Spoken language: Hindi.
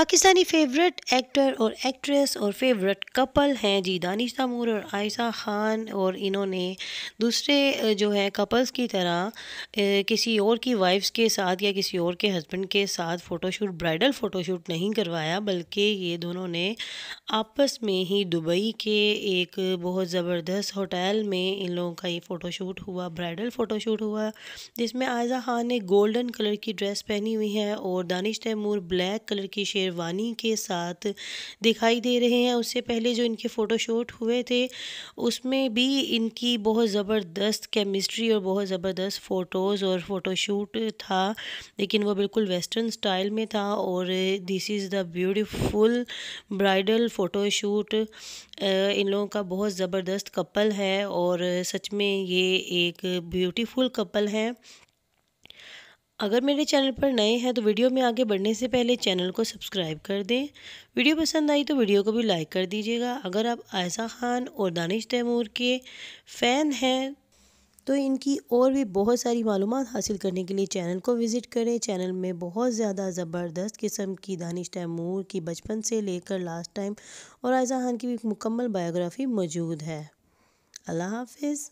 पाकिस्तानी फेवरेट एक्टर और एक्ट्रेस और फेवरेट कपल हैं जी दानिश तैमूर और आयशा ख़ान और इन्होंने दूसरे जो है कपल्स की तरह किसी और की वाइफ्स के साथ या किसी और के हस्बैंड के साथ फ़ोटोशूट ब्राइडल फ़ोटोशूट नहीं करवाया बल्कि ये दोनों ने आपस में ही दुबई के एक बहुत ज़बरदस्त होटल में इन लोगों का ये फ़ोटोशूट हुआ ब्राइडल फ़ोटोशूट हुआ जिसमें आयजा ख़ान ने गोल्डन कलर की ड्रेस पहनी हुई है और दानिश तैमूर ब्लैक कलर की शेर शेरवानी के साथ दिखाई दे रहे हैं उससे पहले जो इनके फ़ोटोशूट हुए थे उसमें भी इनकी बहुत ज़बरदस्त केमिस्ट्री और बहुत ज़बरदस्त फ़ोटोज़ और फ़ोटोशूट था लेकिन वो बिल्कुल वेस्टर्न स्टाइल में था और this is the beautiful bridal photoshoot इन लोगों का बहुत ज़बरदस्त कपल है और सच में ये एक ब्यूटीफुल कपल है अगर मेरे चैनल पर नए हैं तो वीडियो में आगे बढ़ने से पहले चैनल को सब्सक्राइब कर दें वीडियो पसंद आई तो वीडियो को भी लाइक कर दीजिएगा अगर आप आयसा खान और दानिश तैमूर के फ़ैन हैं तो इनकी और भी बहुत सारी मालूम हासिल करने के लिए चैनल को विज़िट करें चैनल में बहुत ज़्यादा ज़बरदस्त किस्म की दानिश तैमूर की बचपन से लेकर लास्ट टाइम और आयजा खान की भी मुकम्मल बायोग्राफ़ी मौजूद है अल्लाह हाफिज़